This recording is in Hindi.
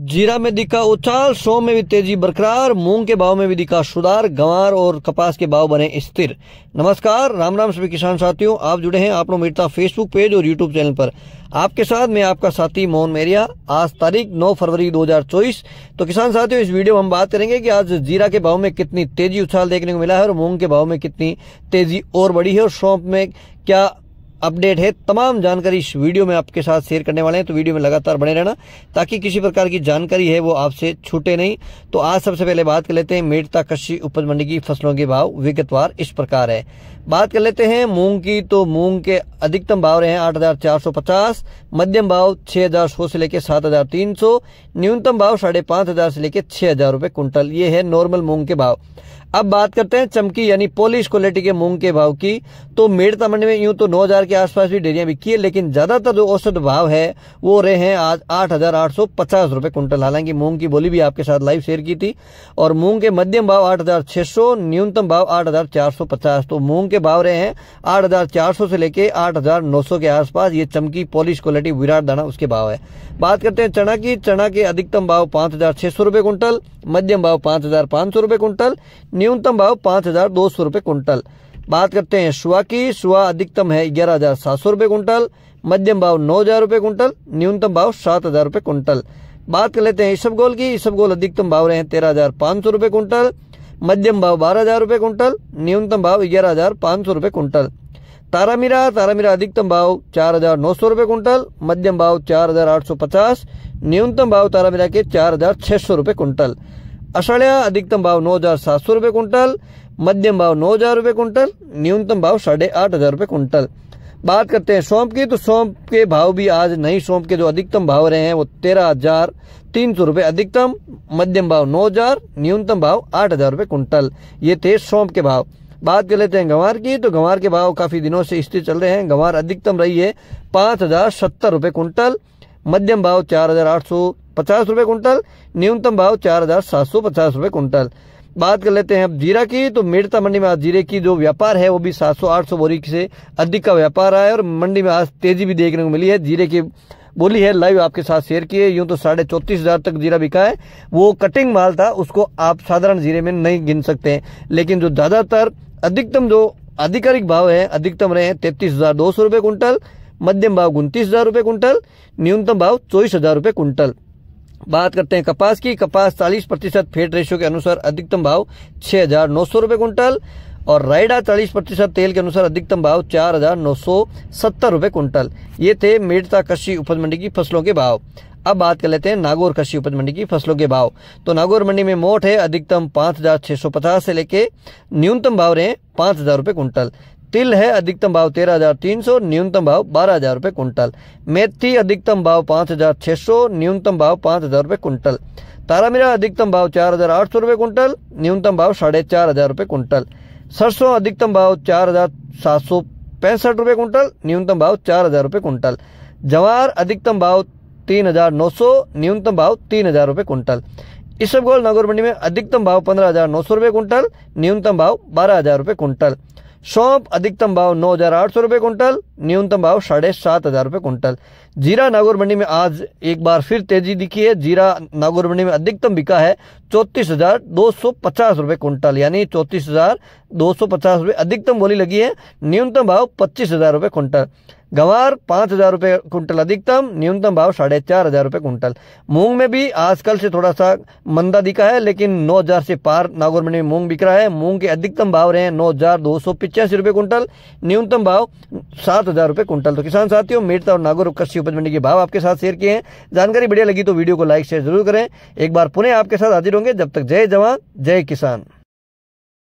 जीरा में दिखा उछाल सोम में भी तेजी बरकरार मूंग के भाव में भी दिखा सुधार गंवार और कपास के भाव बने स्थिर नमस्कार राम राम सभी किसान साथियों आप जुड़े हैं आप लोग मेरता फेसबुक पेज और यूट्यूब चैनल पर आपके साथ मैं आपका साथी मोहन मेरिया आज तारीख 9 फरवरी 2024 तो किसान साथियों इस वीडियो में हम बात करेंगे कि आज जीरा के भाव में कितनी तेजी उछाल देखने को मिला है और मूंग के भाव में कितनी तेजी और बढ़ी है और सौंप में क्या अपडेट है तमाम जानकारी इस वीडियो में आपके साथ शेयर करने वाले हैं तो वीडियो में लगातार बने रहना ताकि किसी प्रकार की जानकारी है वो आपसे छूटे नहीं तो आज सबसे पहले बात कर लेते हैं मेड़ता कृषि उपज मंडी की फसलों के भाव विगतवार इस प्रकार है बात कर लेते हैं मूंग की तो मूंग के अधिकतम भाव रहे हैं 8,450 मध्यम भाव 6,100 से लेकर 7,300 न्यूनतम भाव साढ़े पांच हजार से लेकर छह हजार रूपए कुंटल ये है नॉर्मल मूंग के भाव अब बात करते हैं चमकी यानी पॉलिश क्वालिटी के मूंग के भाव की तो मेड़ता मंडी में यूं तो 9000 के आसपास भी डेरिया बिकी है लेकिन ज्यादातर जो औसत भाव है वो रहे हैं आज आठ हजार आठ सौ पचास रुपए कुंटल हालांकि मूंग की बोली भी आपके साथ लाइव शेयर की थी और मूंग के मध्यम भाव आठ हजार छह सौ न्यूनतम भाव आठ हजार चार सौ पचास तो मूंग के भाव रहे हैं 8,400 से लेके 8,900 के आसपास ये चमकी पॉलिश क्वालिटी विराट दाना उसके भाव है बात करते हैं चना की चना के अधिकतम भाव पाँच हजार छह सौ रुपये कुंटल मध्यम भाव पाँच हजार पांच सौ रुपये कुंटल न्यूनतम भाव पाँच हजार दो सौ रुपये कुंटल बात करते हैं शुआ की शुआ अधिकतम है ग्यारह हजार सात सौ रुपये कुंटल मध्यम भाव नौ हजार रुपये कुंटल न्यूनतम भाव सात हजार रुपये कुंटल बात कर लेते हैं इसबगोल की इसबगोल अधिकतम भाव रहे हैं तेरह हजार पांच सौ रुपये कुंटल मध्यम भाव बारह हजार रुपये कुंटल न्यूनतम भाव ग्यारह हजार पाँच सौ रुपये कुंटल तारामीरा तारामीरा अधिकतम भाव चार हजार नौ सौ रुपये कुंटल मध्यम भाव चार हजार आठ सौ पचास न्यूनतम भाव तारामीरा के चार हजार छः सौ रुपये कुंटल अषाढ़िया अधिकतम भाव नौ हजार सात सौ रुपये कुंटल मध्यम भाव नौ हजार रुपये कुंटल न्यूनतम भाव साढ़े आठ हजार रुपये कुंटल बात करते हैं सौंप की तो सौंप के भाव भी आज नहीं सौंप के जो अधिकतम भाव रहे हैं वो तेरह हजार तीन सौ रूपये अधिकतम मध्यम भाव नौ हजार न्यूनतम भाव आठ हजार रुपये कुंटल ये थे सौंप के भाव बात कर लेते हैं गंवार की तो गंवार के भाव काफी दिनों से स्थिर चल रहे हैं गंवार अधिकतम रही है पांच हजार सत्तर रुपये कुंटल मध्यम भाव चार हजार आठ सौ पचास रूपये कुंटल न्यूनतम भाव चार हजार सात सौ पचास रूपये कुंटल बात कर लेते हैं अब जीरा की तो मेड़ता मंडी में आज जीरे की जो व्यापार है वो भी 700-800 बोरी से अधिक का व्यापार आया और मंडी में आज तेजी भी देखने को मिली है जीरे की बोली है लाइव आपके साथ शेयर किए यूं तो साढ़े चौतीस हजार तक जीरा बिका है वो कटिंग माल था उसको आप साधारण जीरे में नहीं गिन सकते हैं लेकिन जो ज्यादातर अधिकतम जो आधिकारिक भाव है अधिकतम रहे हैं तैतीस हजार दो सौ मध्यम भाव उन्तीस हजार न्यूनतम भाव चौबीस हजार रुपये कुंटल बात करते हैं कपास की कपास 40 प्रतिशत फेट रेशियो के अनुसार अधिकतम भाव छह हजार नौ सौ रुपये कुंटल और रायडा 40 प्रतिशत तेल के अनुसार अधिकतम भाव चार हजार नौ सौ सत्तर रुपये कुंटल ये थे मेड़ता कृषि उपज मंडी की फसलों के भाव अब बात कर लेते हैं नागौर कृषि उपज मंडी की फसलों के भाव तो नागौर मंडी में मोट है अधिकतम पाँच हजार सौ पचास से लेके न्यूनतम भाव रहे पांच हजार रुपये कुंटल तिल है अधिकतम भाव तेरह हजार तीन सौ न्यूनतम भाव बारह हजार रुपये कुंटल मेथी अधिकतम भाव पाँच हजार छह सौ न्यूनतम भाव पाँच हजार रुपये कुंटल तारा मीरा अधिकतम भाव चार हजार आठ सौ रुपये कुंटल न्यूनतम भाव साढ़े चार हजार रुपये कुंटल सरसों अधिकतम भाव चार हजार सात सौ पैंसठ रुपये कुंटल न्यूनतम भाव चार हजार रुपये कुंटल जवार अधिकतम भाव तीन हजार नौ सौ न्यूनतम भाव तीन हजार रुपये कुंटल इसबगोल नगर मंडी में अधिकतम भाव पंद्रह हजार नौ सौ रुपये कुंटल न्यूनतम भाव बारह हजार रुपये कुंटल सौंप अधिकतम भाव नौ हजार आठ सौ रुपये कुंटल न्यूनतम भाव साढ़े सात हजार रुपये कुंटल जीरा नागौर मंडी में आज एक बार फिर तेजी दिखी है जीरा नागौर मंडी में अधिकतम बिका है चौंतीस हजार दो सौ पचास रूपये कुंटल यानी चौंतीस हजार दो सौ पचास रूपये अधिकतम बोली लगी है न्यूनतम भाव पच्चीस हजार रुपए कुंटल गवार पांच हज़ार रुपये कुंटल अधिकतम न्यूनतम भाव साढ़े चार हज़ार रुपये कुंटल मूंग में भी आजकल से थोड़ा सा मंदा दिखा है लेकिन नौ हज़ार से पार नागौर मंडी में मूंग बिक रहा है मूंग के अधिकतम भाव रहे हैं नौ हज़ार दो सौ पिचासी रुपए कुंटल न्यूनतम भाव सात हज़ार रुपए कुंटल तो किसान साथियों मेरता और नागौर कृषि उपज मंडी के भाव आपके साथ शेयर किए हैं जानकारी बढ़िया लगी तो वीडियो को लाइक शेयर जरूर करें एक बार पुनः आपके साथ हाजिर होंगे जब तक जय जवान जय किसान